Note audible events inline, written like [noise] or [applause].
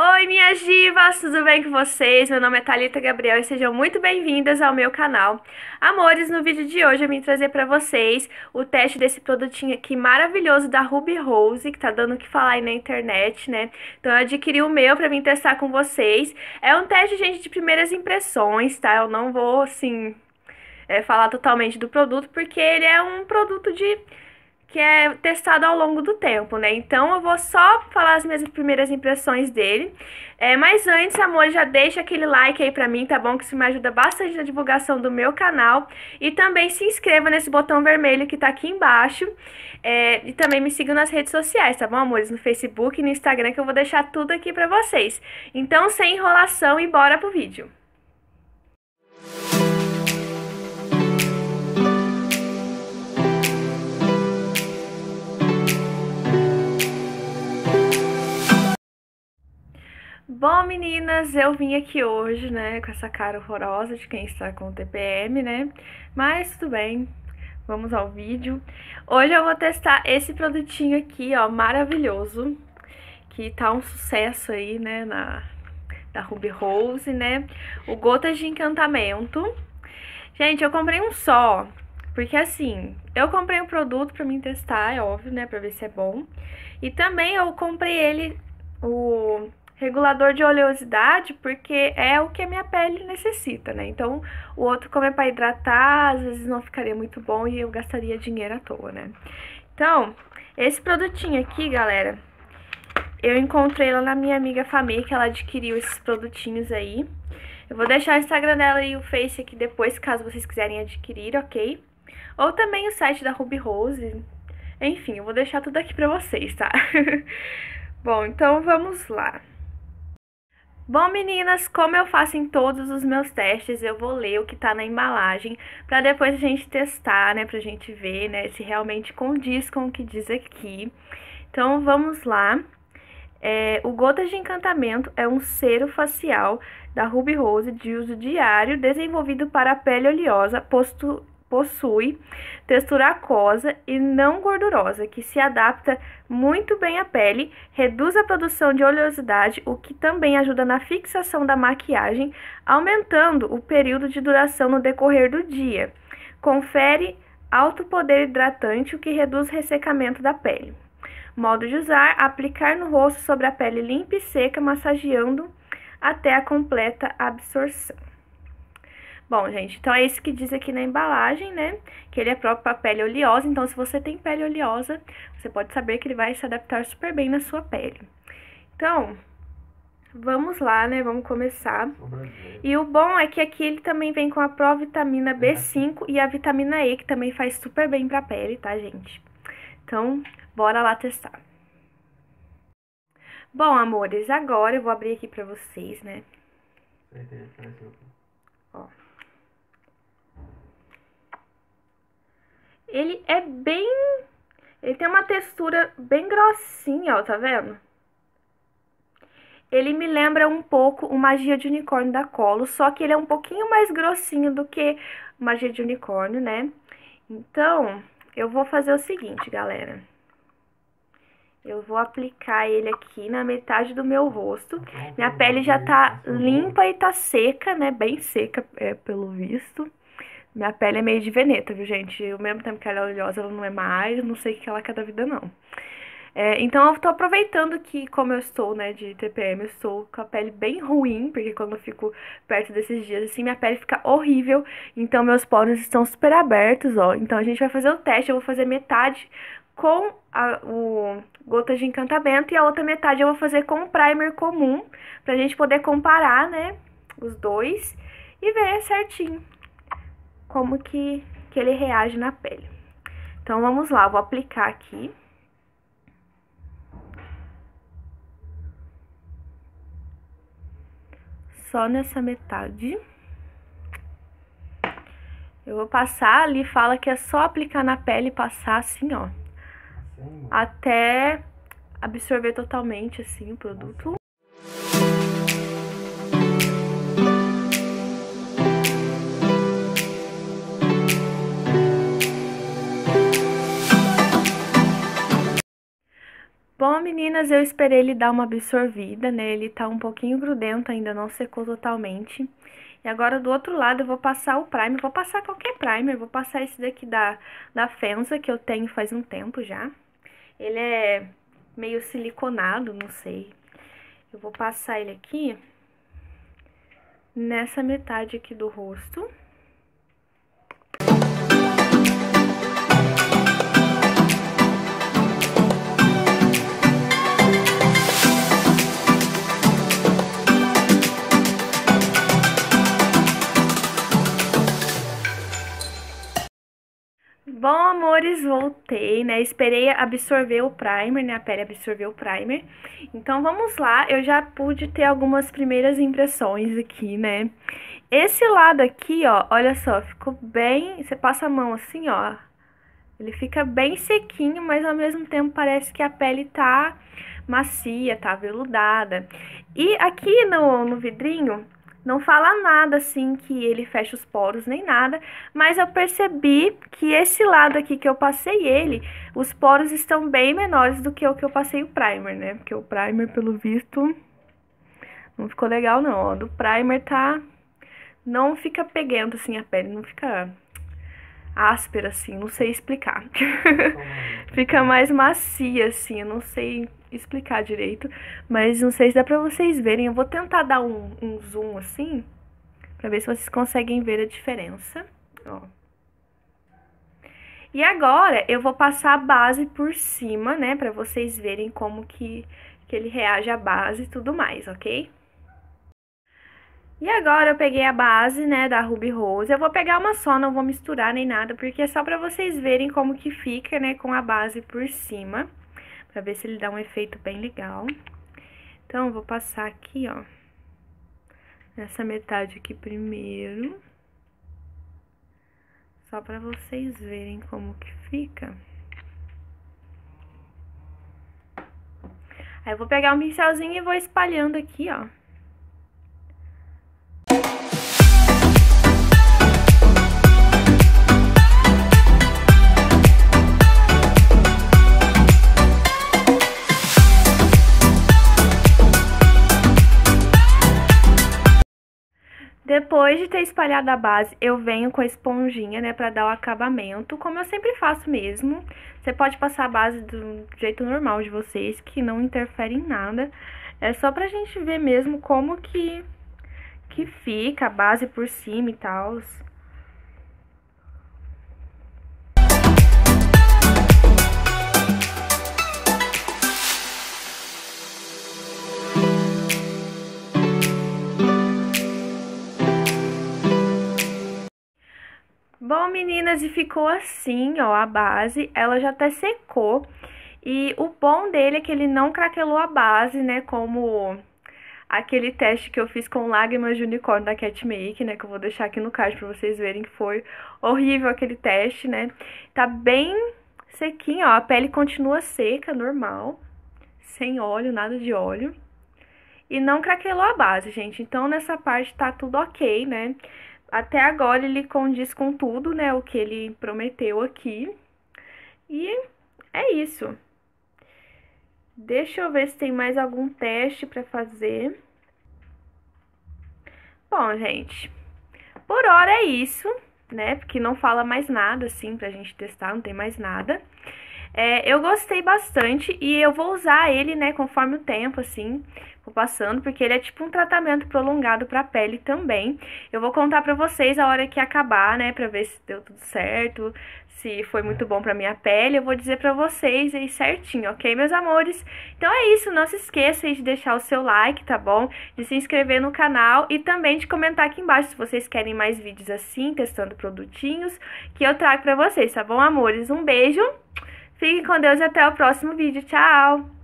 Oi, minhas divas, tudo bem com vocês? Meu nome é Thalita Gabriel e sejam muito bem-vindas ao meu canal. Amores, no vídeo de hoje eu vim trazer para vocês o teste desse produtinho aqui maravilhoso da Ruby Rose, que tá dando o que falar aí na internet, né? Então eu adquiri o meu para vir testar com vocês. É um teste, gente, de primeiras impressões, tá? Eu não vou, assim, é, falar totalmente do produto, porque ele é um produto de que é testado ao longo do tempo, né? Então eu vou só falar as minhas primeiras impressões dele. É, mas antes, amor, já deixa aquele like aí pra mim, tá bom? Que isso me ajuda bastante na divulgação do meu canal. E também se inscreva nesse botão vermelho que tá aqui embaixo. É, e também me sigam nas redes sociais, tá bom, amores? No Facebook e no Instagram, que eu vou deixar tudo aqui pra vocês. Então, sem enrolação e bora pro vídeo. Música meninas, eu vim aqui hoje, né, com essa cara horrorosa de quem está com o TPM, né? Mas tudo bem, vamos ao vídeo. Hoje eu vou testar esse produtinho aqui, ó, maravilhoso, que tá um sucesso aí, né, na, da Ruby Rose, né? O Gotas de Encantamento. Gente, eu comprei um só, porque assim, eu comprei um produto pra mim testar, é óbvio, né, pra ver se é bom. E também eu comprei ele, o regulador de oleosidade, porque é o que a minha pele necessita, né? Então, o outro, como é para hidratar, às vezes não ficaria muito bom e eu gastaria dinheiro à toa, né? Então, esse produtinho aqui, galera, eu encontrei lá na minha amiga família que ela adquiriu esses produtinhos aí. Eu vou deixar o Instagram dela e o Face aqui depois, caso vocês quiserem adquirir, ok? Ou também o site da Ruby Rose. Enfim, eu vou deixar tudo aqui pra vocês, tá? [laughs] Bom, então vamos lá. Bom, meninas, como eu faço em todos os meus testes, eu vou ler o que tá na embalagem para depois a gente testar, né, pra gente ver, né, se realmente condiz com o que diz aqui. Então, vamos lá. É, o Gotas de Encantamento é um cero facial da Ruby Rose de uso diário, desenvolvido para a pele oleosa, posto possui textura aquosa e não gordurosa, que se adapta muito bem à pele, reduz a produção de oleosidade, o que também ajuda na fixação da maquiagem, aumentando o período de duração no decorrer do dia. Confere alto poder hidratante, o que reduz o ressecamento da pele. Modo de usar: aplicar no rosto sobre a pele limpa e seca, massageando até a completa absorção. Bom, gente, então é isso que diz aqui na embalagem, né? Que ele é próprio para pele oleosa. Então, se você tem pele oleosa, você pode saber que ele vai se adaptar super bem na sua pele. Então, vamos lá, né? Vamos começar. E o bom é que aqui ele também vem com a provitamina B5 e a vitamina E, que também faz super bem para a pele, tá, gente? Então, bora lá testar. Bom, amores, agora eu vou abrir aqui para vocês, né? Ó. Ele é bem... Ele tem uma textura bem grossinha, ó, tá vendo? Ele me lembra um pouco o Magia de Unicórnio da Colo, só que ele é um pouquinho mais grossinho do que o Magia de Unicórnio, né? Então, eu vou fazer o seguinte, galera. Eu vou aplicar ele aqui na metade do meu rosto. Minha pele já tá limpa e tá seca, né? Bem seca, é, pelo visto. Minha pele é meio de veneta, viu, gente? Ao mesmo tempo que ela é oleosa, ela não é mais. Não sei o que ela quer é da vida, não. É, então eu tô aproveitando que, como eu estou, né, de TPM, eu estou com a pele bem ruim, porque quando eu fico perto desses dias, assim, minha pele fica horrível. Então meus poros estão super abertos, ó. Então a gente vai fazer o teste, eu vou fazer metade com a, o gota de encantamento e a outra metade eu vou fazer com o primer comum, pra gente poder comparar, né, os dois e ver certinho como que, que ele reage na pele. Então vamos lá, vou aplicar aqui. Só nessa metade. Eu vou passar ali, fala que é só aplicar na pele e passar assim, ó. Sim. Até absorver totalmente, assim, o produto. Bom, meninas, eu esperei ele dar uma absorvida, né? Ele tá um pouquinho grudento, ainda não secou totalmente. E agora do outro lado eu vou passar o primer, vou passar qualquer primer, vou passar esse daqui da, da Fenza, que eu tenho faz um tempo já. Ele é meio siliconado, não sei. Eu vou passar ele aqui nessa metade aqui do rosto. Bom, amores, voltei, né? Esperei absorver o primer, né? A pele absorveu o primer. Então, vamos lá. Eu já pude ter algumas primeiras impressões aqui, né? Esse lado aqui, ó, olha só, ficou bem... Você passa a mão assim, ó. Ele fica bem sequinho, mas ao mesmo tempo parece que a pele tá macia, tá veludada. E aqui no, no vidrinho, não fala nada assim que ele fecha os poros nem nada, mas eu percebi que esse lado aqui que eu passei ele, os poros estão bem menores do que o que eu passei o primer, né? Porque o primer, pelo visto, não ficou legal não, ó. Do primer tá não fica pegando assim a pele, não fica áspera assim, não sei explicar. [laughs] fica mais macia assim, eu não sei explicar direito, mas não sei se dá pra vocês verem. Eu vou tentar dar um, um zoom assim, pra ver se vocês conseguem ver a diferença. Ó. E agora eu vou passar a base por cima, né, pra vocês verem como que, que ele reage à base e tudo mais, ok? E agora eu peguei a base, né, da Ruby Rose. Eu vou pegar uma só, não vou misturar nem nada, porque é só pra vocês verem como que fica, né, com a base por cima pra ver se ele dá um efeito bem legal. Então, vou passar aqui, ó, nessa metade aqui primeiro, só pra vocês verem como que fica. Aí, eu vou pegar um pincelzinho e vou espalhando aqui, ó. Depois de ter espalhado a base, eu venho com a esponjinha, né, pra dar o acabamento, como eu sempre faço mesmo. Você pode passar a base do jeito normal de vocês, que não interfere em nada. É só pra gente ver mesmo como que, que fica a base por cima e tal. Bom, meninas, e ficou assim, ó, a base. Ela já até secou. E o bom dele é que ele não craquelou a base, né, como aquele teste que eu fiz com lágrimas de unicórnio da Cat Make, né, que eu vou deixar aqui no card pra vocês verem que foi horrível aquele teste, né. Tá bem sequinho, ó, a pele continua seca, normal, sem óleo, nada de óleo. E não craquelou a base, gente, então nessa parte tá tudo ok, né até agora ele condiz com tudo, né? O que ele prometeu aqui. E é isso. Deixa eu ver se tem mais algum teste para fazer. Bom, gente, por hora é isso, né? Porque não fala mais nada assim pra gente testar, não tem mais nada. É, eu gostei bastante e eu vou usar ele, né, conforme o tempo, assim, vou passando, porque ele é tipo um tratamento prolongado pra pele também. Eu vou contar pra vocês a hora que acabar, né, pra ver se deu tudo certo, se foi muito bom pra minha pele. Eu vou dizer pra vocês aí certinho, ok, meus amores? Então é isso, não se esqueçam de deixar o seu like, tá bom? De se inscrever no canal e também de comentar aqui embaixo se vocês querem mais vídeos assim, testando produtinhos, que eu trago pra vocês, tá bom, amores? Um beijo! Fique com Deus e até o próximo vídeo. Tchau!